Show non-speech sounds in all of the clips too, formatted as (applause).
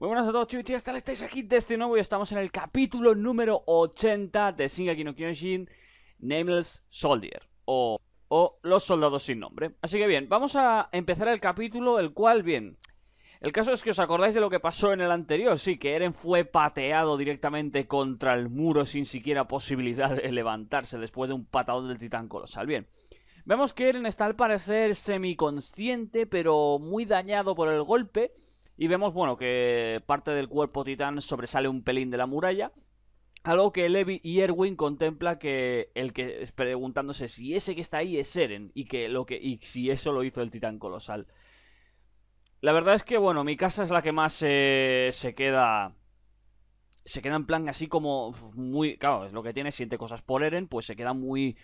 Muy buenas a todos chicos y tal estáis aquí de este nuevo y estamos en el capítulo número 80 de Shingeki no Kyojin Nameless Soldier o, o Los Soldados Sin Nombre. Así que bien, vamos a empezar el capítulo, el cual, bien, el caso es que os acordáis de lo que pasó en el anterior, sí, que Eren fue pateado directamente contra el muro sin siquiera posibilidad de levantarse después de un patadón del titán colosal. Bien, vemos que Eren está al parecer semiconsciente, pero muy dañado por el golpe, y vemos, bueno, que parte del cuerpo titán sobresale un pelín de la muralla. Algo que Levi y Erwin contempla que el que es preguntándose si ese que está ahí es Eren y que lo que y si eso lo hizo el titán colosal. La verdad es que bueno, mi casa es la que más eh, se queda se queda en plan así como muy claro, es lo que tiene, siente cosas por Eren, pues se queda muy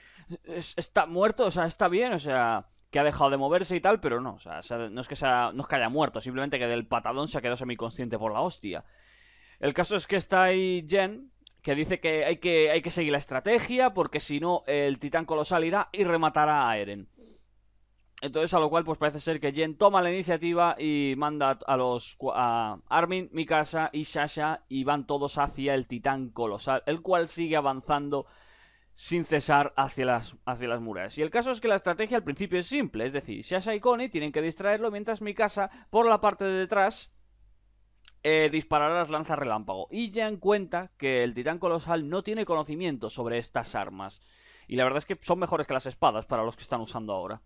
está muerto, o sea, está bien, o sea, que ha dejado de moverse y tal, pero no, o sea, no es que no haya muerto, simplemente que del patadón se ha quedado semiconsciente por la hostia. El caso es que está ahí Jen, que dice que hay que, hay que seguir la estrategia, porque si no, el titán colosal irá y rematará a Eren. Entonces, a lo cual, pues parece ser que Jen toma la iniciativa y manda a los a Armin, Mikasa y Sasha y van todos hacia el titán colosal, el cual sigue avanzando sin cesar hacia las, hacia las murallas. Y el caso es que la estrategia al principio es simple, es decir, si y tienen que distraerlo mientras mi casa por la parte de detrás, eh, disparará las lanzas relámpago. Y ya en cuenta que el titán colosal no tiene conocimiento sobre estas armas. Y la verdad es que son mejores que las espadas para los que están usando ahora.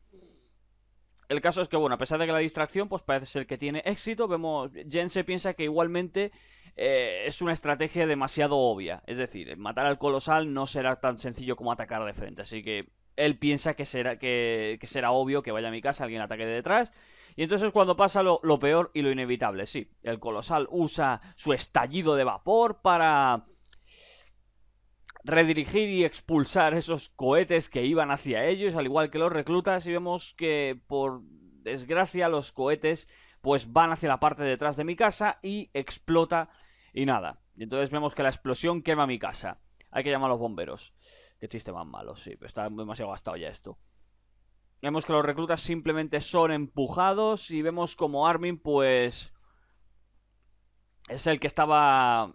El caso es que, bueno, a pesar de que la distracción, pues parece ser que tiene éxito, vemos, Jen se piensa que igualmente eh, es una estrategia demasiado obvia. Es decir, matar al colosal no será tan sencillo como atacar de frente. Así que él piensa que será, que, será obvio que vaya a mi casa, alguien ataque de detrás. Y entonces cuando pasa lo, peor y lo inevitable, sí. El colosal usa su estallido de vapor para redirigir y expulsar esos cohetes que iban hacia ellos, al igual que los reclutas, y vemos que por desgracia los cohetes pues van hacia la parte detrás de mi casa y explota y nada, y entonces vemos que la explosión quema mi casa. Hay que llamar a los bomberos. Qué chiste más malo, sí, pero está demasiado gastado ya esto. Vemos que los reclutas simplemente son empujados y vemos como Armin, pues... Es el que estaba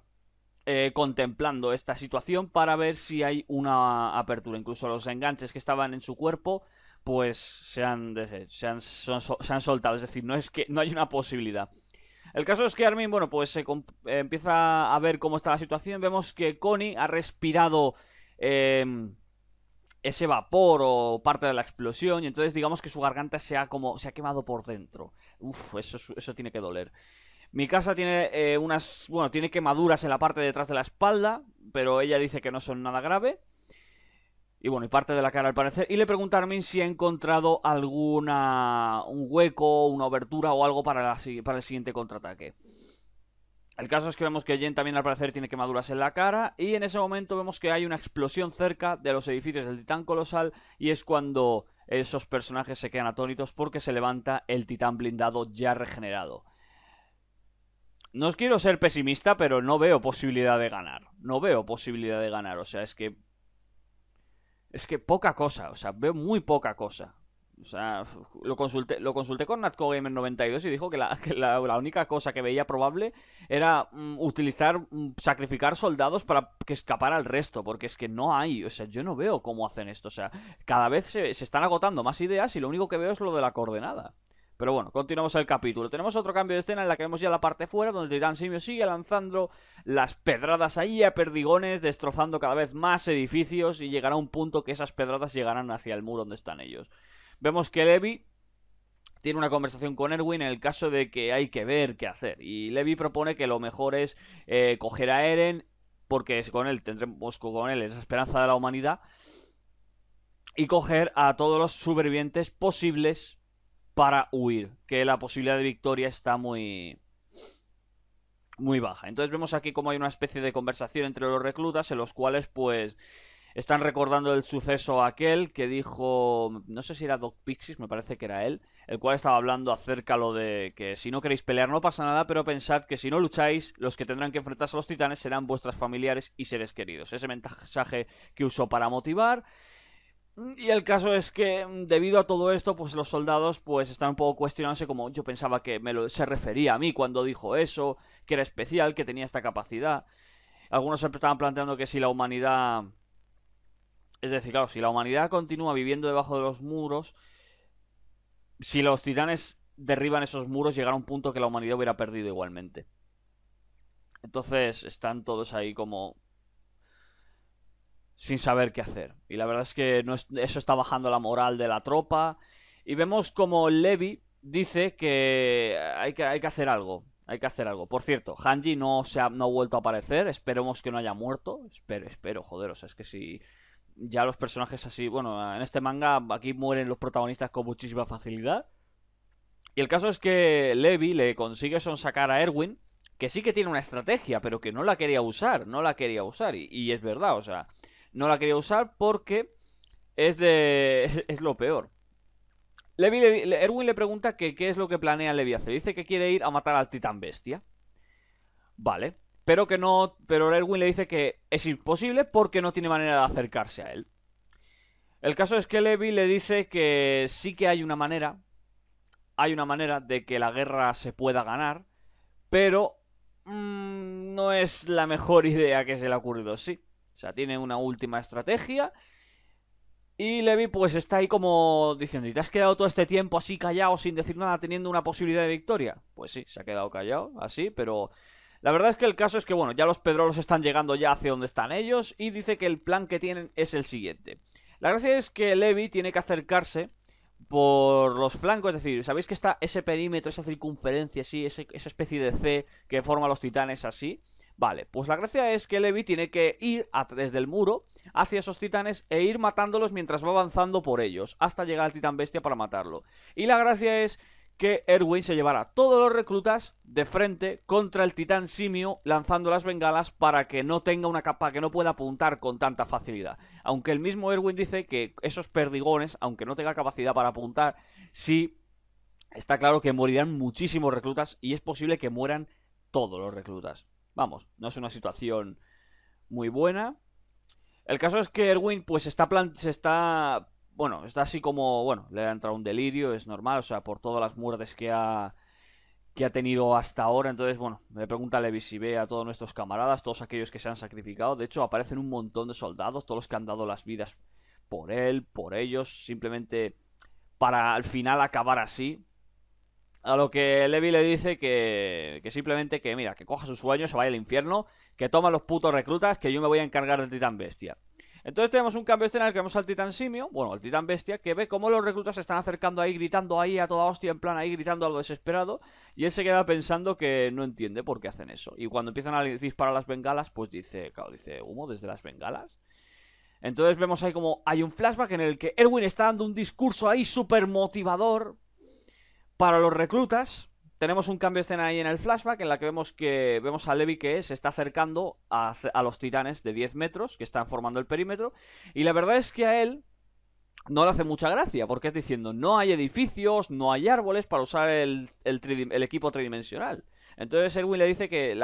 eh, contemplando esta situación para ver si hay una apertura. Incluso los enganches que estaban en su cuerpo, pues se han, se han, se han soltado. Es decir, no es que no hay una posibilidad. El caso es que Armin, bueno, pues se eh, empieza a ver cómo está la situación. Vemos que Connie ha respirado em, ese vapor o parte de la explosión y entonces digamos que su garganta se ha, como, se ha quemado por dentro. Uf, eso, tiene que doler. Mi casa tiene eh, unas, bueno, tiene quemaduras en la parte detrás de la espalda, pero ella dice que no son nada grave y bueno, y parte de la cara al parecer, y le pregunta a si ha encontrado alguna, un hueco, una abertura o algo para, la, para el siguiente contraataque. El caso es que vemos que Jen también al parecer tiene quemaduras en la cara y en ese momento vemos que hay una explosión cerca de los edificios del Titán Colosal y es cuando esos personajes se quedan atónitos porque se levanta el Titán blindado ya regenerado. No os quiero ser pesimista, pero no veo posibilidad de ganar. No veo posibilidad de ganar. O sea, es que es que poca cosa, o sea, veo muy poca cosa. O sea, lo consulté, lo con Natco en 92 y dijo que, la, única cosa que veía probable era mm, utilizar, mm, sacrificar soldados para que escapara el resto, porque es que no hay, o sea, yo no veo cómo hacen esto, o sea, cada vez se, se están agotando más ideas y lo único que veo es lo de la coordenada. Pero bueno, continuamos el capítulo. Tenemos otro cambio de escena en la que vemos ya la parte fuera, donde el titán simio sigue lanzando las pedradas ahí a perdigones, destrozando cada vez más edificios y llegará un punto que esas pedradas llegarán hacia el muro donde están ellos. Vemos que Levi tiene una conversación con Erwin en el caso de que hay que ver qué hacer. Y Levi propone que lo mejor es eh, coger a Eren, porque es con él tendremos con él esa esperanza de la humanidad, y coger a todos los supervivientes posibles para huir, que la posibilidad de victoria está muy muy baja. Entonces vemos aquí como hay una especie de conversación entre los reclutas en los cuales pues están recordando el suceso aquel que dijo, no sé si era Doc Pixis, me parece que era él, el cual estaba hablando acerca lo de que si no queréis pelear no pasa nada, pero pensad que si no lucháis, los que tendrán que enfrentarse a los titanes serán vuestras familiares y seres queridos. Ese mensaje que usó para motivar Mm, y el caso es que mm, debido a todo esto, pues los soldados pues están un poco cuestionándose como yo pensaba que me lo, se refería a mí cuando dijo eso, que era especial, que tenía esta capacidad. Algunos siempre estaban planteando que si la humanidad... Es decir, claro, si la humanidad continúa viviendo debajo de los muros, si los titanes derriban esos muros, llegará un punto que la humanidad hubiera perdido igualmente. Entonces están todos ahí como sin saber qué hacer. Y la verdad es que eso está bajando la moral de la tropa. Y vemos como Levi dice que hay que, hay que hacer algo. Hay que hacer algo. Por cierto, Hanji no, se ha, no vuelto a aparecer. Esperemos que no haya muerto. Espero, espero, joder. O sea, es que si ya los personajes así... Bueno, en este manga aquí mueren los protagonistas con muchísima facilidad. Y el caso es que Levi le consigue sonsacar a Erwin, que sí que tiene una estrategia, pero que no la quería usar, no la quería usar. y es verdad, o sea, no la quería usar porque es de (laughs) es, lo peor. Erwin le pregunta que qué es lo que planea Levi hacer. Dice que quiere ir a matar al titán bestia. Vale, pero que no, pero Erwin le dice que es imposible porque no tiene manera de acercarse a él. El caso es que Levi le dice que sí que hay una manera, hay una manera de que la guerra se pueda ganar, pero mm, no es la mejor (laughs) idea que se le ha ocurrido, sí. O sea, tiene una última estrategia. Y Levi pues está ahí como diciendo, ¿y te has quedado todo este tiempo así callado sin decir nada teniendo una posibilidad de victoria? Pues sí, se ha quedado callado, así, pero... La verdad es que el caso es que, bueno, ya los pedrolos están llegando ya hacia donde están ellos y dice que el plan que tienen es el siguiente. La gracia es que Levi tiene que acercarse por los flancos, es decir, ¿sabéis que está ese perímetro, esa circunferencia así, esa especie de C que forma los titanes así? Vale, pues la gracia es que Levi tiene que ir a, desde el muro hacia esos titanes e ir matándolos mientras va avanzando por ellos, hasta llegar al titán bestia para matarlo. Y la gracia es que Erwin se llevará todos los reclutas de frente contra el titán simio lanzando las bengalas para que no tenga una capa que no pueda apuntar con tanta facilidad. Aunque el mismo Erwin dice que esos perdigones, aunque no tenga capacidad para apuntar, sí está claro que morirán muchísimos reclutas y es posible que mueran todos los reclutas. Vamos, no es una situación muy buena. El caso es que Erwin pues está plan se está bueno, está así como, bueno, le ha entrado un delirio, es normal, o sea, por todas las muertes que ha que ha tenido hasta ahora, entonces, bueno, me pregunta Levi si ve a todos nuestros camaradas, todos aquellos que se han sacrificado, de hecho aparecen un montón de soldados, todos los que han dado las vidas por él, por ellos, simplemente para al final acabar así, a lo que Levi le dice que, que simplemente que, mira, que coja su sueño, se vaya al infierno, que toma los putos reclutas, que yo me voy a encargar del titán bestia. Entonces tenemos un cambio de escena en el que vemos al titán simio, bueno, al titán bestia, que ve cómo los reclutas se están acercando ahí, gritando ahí a toda hostia, en plan ahí, gritando algo desesperado, y él se queda pensando que no entiende por qué hacen eso. Y cuando empiezan a disparar las bengalas, pues dice, claro, dice, humo desde las bengalas. Entonces vemos ahí como hay un flashback en el que Erwin está dando un discurso ahí súper motivador, para los reclutas, tenemos un cambio de escena ahí en el flashback en la que vemos que vemos a Levi que se está acercando a, los titanes de 10 metros que están formando el perímetro. Y la verdad es que a él no le hace mucha gracia porque es diciendo no hay edificios, no hay árboles para usar el equipo tridimensional. Entonces Erwin le dice que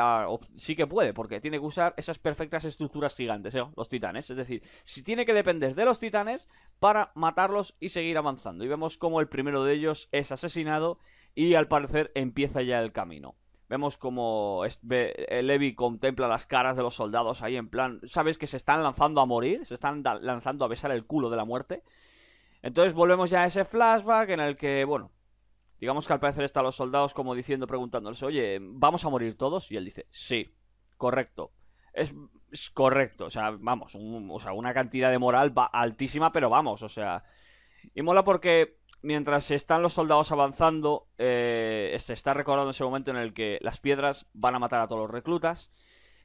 sí que puede, porque tiene que usar esas perfectas estructuras gigantes, ¿eh? los titanes. Es decir, si tiene que depender de los titanes para matarlos y seguir avanzando. Y vemos como el primero de ellos es asesinado y al parecer empieza ya el camino. Vemos como eh, Levi contempla las caras de los soldados ahí en plan, sabes que se están lanzando a morir, se están lanzando a besar el culo de la muerte. Entonces volvemos ya a ese flashback en el que, bueno, Digamos que al parecer están los soldados como diciendo, preguntándoles, oye, ¿vamos a morir todos? Y él dice, sí, correcto. Es, correcto, o sea, vamos, o sea, una cantidad de moral altísima, pero vamos, o sea. Y mola porque mientras están los soldados avanzando, eh, se está recordando ese momento en el que las piedras van a matar a todos los reclutas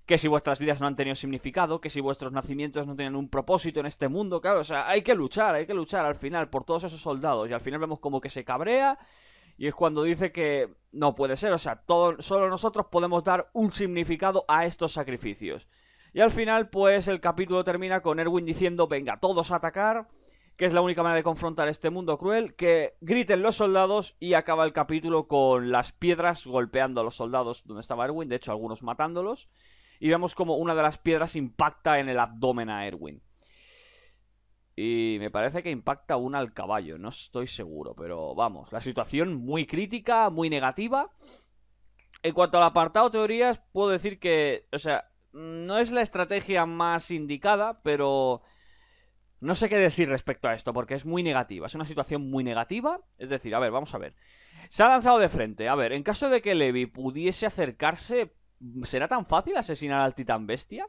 que si vuestras vidas no han tenido significado, que si vuestros nacimientos no tenían un propósito en este mundo, claro, o sea, hay que luchar, hay que luchar al final por todos esos soldados y al final vemos como que se cabrea y es cuando dice que no puede ser, o sea, solo nosotros podemos dar un significado a estos sacrificios. Y al final, pues el capítulo termina con Erwin diciendo, venga, todos a atacar, que es la única manera de confrontar este mundo cruel, que griten los soldados y acaba el capítulo con las piedras golpeando a los soldados donde estaba Erwin, de hecho algunos matándolos, y vemos como una de las piedras impacta en el abdomen a Erwin. Y me parece que impacta una al caballo, no estoy seguro, pero vamos, la situación muy crítica, muy negativa. En cuanto al apartado teorías, puedo decir que, o sea, no es la estrategia más indicada, pero no sé qué decir respecto a esto, porque es muy negativa, es una situación muy negativa. Es decir, a ver, vamos a ver. Se ha lanzado de frente, a ver, en caso de que Levi pudiese acercarse, ¿será tan fácil asesinar al titán bestia?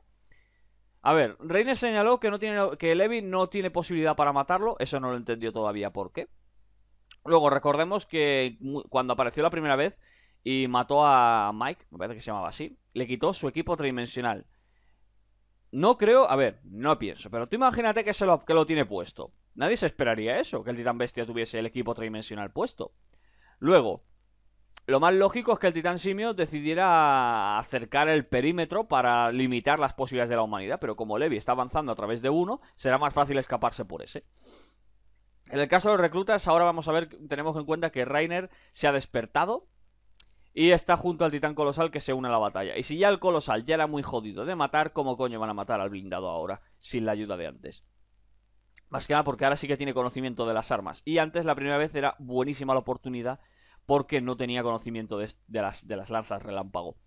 A ver, Reiner señaló que, no tiene, que Levi no tiene posibilidad para matarlo. Eso no lo entendió todavía por qué. Luego, recordemos que cuando apareció la primera vez y mató a Mike, me parece que se llamaba así, le quitó su equipo tridimensional. No creo, a ver, no pienso, pero tú imagínate que, lo, que lo tiene puesto. Nadie se esperaría eso, que el titán bestia tuviese el equipo tridimensional puesto. Luego, lo más lógico es que el titán simio decidiera acercar el perímetro para limitar las posibilidades de la humanidad, pero como Levi está avanzando a través de uno, será más fácil escaparse por ese. En el caso de los reclutas, ahora vamos a ver, tenemos en cuenta que Rainer se ha despertado y está junto al titán colosal que se une a la batalla. Y si ya el colosal ya era muy jodido de matar, ¿cómo coño van a matar al blindado ahora sin la ayuda de antes? Más que nada porque ahora sí que tiene conocimiento de las armas. Y antes la primera vez era buenísima la oportunidad porque no tenía conocimiento de, las, lanzas relámpago.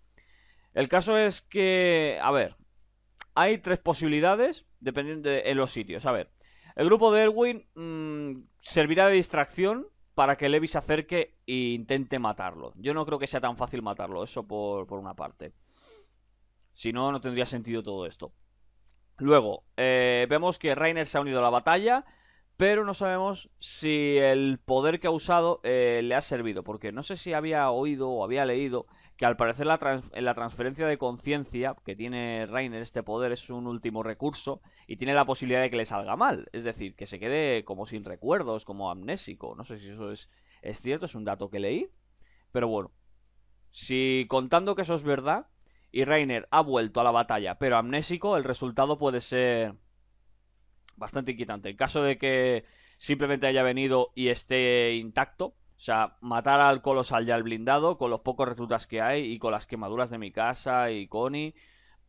El caso es que, a ver, hay tres posibilidades dependiendo de los sitios. A ver, el grupo de Erwin mm, servirá de distracción para que Levi se acerque e intente matarlo. Yo no creo que sea tan fácil matarlo, eso por, una parte. Si no, no tendría sentido todo esto. Luego, eh, vemos que Rainer se ha unido a la batalla pero no sabemos si el poder que ha usado eh, le ha servido, porque no sé si había oído o había leído que al parecer la, la transferencia de conciencia que tiene Rainer, este poder es un último recurso y tiene la posibilidad de que le salga mal, es decir, que se quede como sin recuerdos, como amnésico, no sé si eso es, es cierto, es un dato que leí, pero bueno, si contando que eso es verdad y Rainer ha vuelto a la batalla pero amnésico, el resultado puede ser bastante inquietante. En caso de que simplemente haya venido y esté intacto, o sea, matar al colosal ya al blindado con los pocos reclutas que hay y con las quemaduras de mi casa y Connie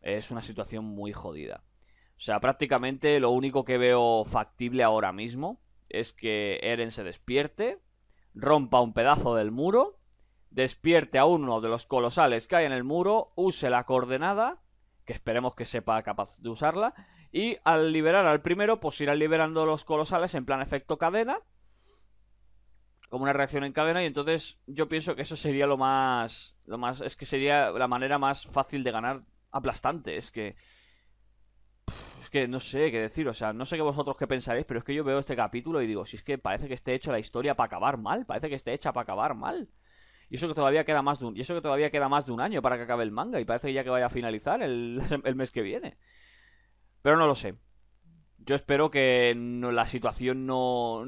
es una situación muy jodida. O sea, prácticamente lo único que veo factible ahora mismo es que Eren se despierte, rompa un pedazo del muro, despierte a uno de los colosales que hay en el muro, use la coordenada, que esperemos que sepa capaz de usarla, y al liberar al primero, pues irán liberando los colosales en plan efecto cadena. Como una reacción en cadena. Y entonces yo pienso que eso sería lo más. Lo más. Es que sería la manera más fácil de ganar aplastante. Es que. Es que no sé qué decir. O sea, no sé qué vosotros qué pensaréis, pero es que yo veo este capítulo y digo, si es que parece que esté hecha la historia para acabar mal. Parece que esté hecha para acabar mal. Y eso que todavía queda más de un, y eso que todavía queda más de un año para que acabe el manga. Y parece que ya que vaya a finalizar el, (laughs) el mes que viene. Pero no lo sé. Yo espero que la situación no,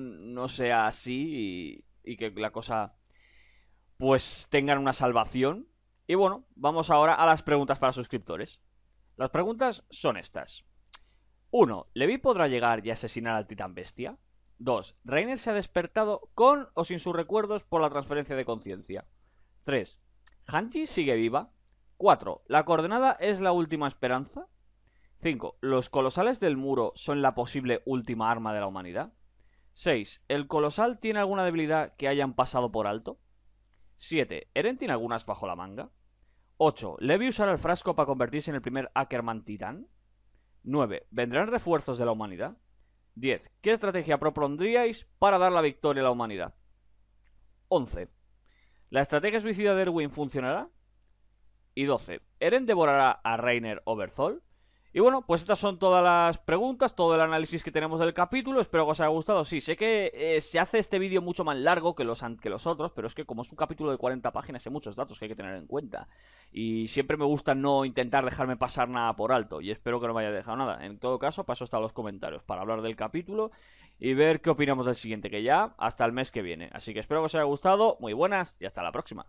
sea así y, que la cosa pues tengan una salvación. Y bueno, vamos ahora a las preguntas para suscriptores. Las preguntas son estas. 1. ¿Levi podrá llegar y asesinar al titán bestia? 2. ¿Reiner se ha despertado con o sin sus recuerdos por la transferencia de conciencia? 3. ¿Hanji sigue viva? 4. ¿La coordenada es la última esperanza? 5. ¿Los colosales del muro son la posible última arma de la humanidad? 6. ¿El colosal tiene alguna debilidad que hayan pasado por alto? 7. ¿Eren tiene algunas bajo la manga? 8. ¿Levi usará el frasco para convertirse en el primer Ackerman titán? 9. ¿Vendrán refuerzos de la humanidad? 10. ¿Qué estrategia propondríais para dar la victoria a la humanidad? 11. ¿La estrategia suicida de Erwin funcionará? Y 12. ¿Eren devorará a Reiner o y bueno, pues estas son todas las preguntas, todo el análisis que tenemos del capítulo. Espero que os haya gustado. Sí, sé que eh, se hace este vídeo mucho más largo que los, que los otros, pero es que como es un capítulo de 40 páginas, hay muchos datos que hay que tener en cuenta. Y siempre me gusta no intentar dejarme pasar nada por alto. Y espero que no me haya dejado nada. En todo caso, paso hasta los comentarios para hablar del capítulo y ver qué opinamos del siguiente, que ya hasta el mes que viene. Así que espero que os haya gustado. Muy buenas y hasta la próxima.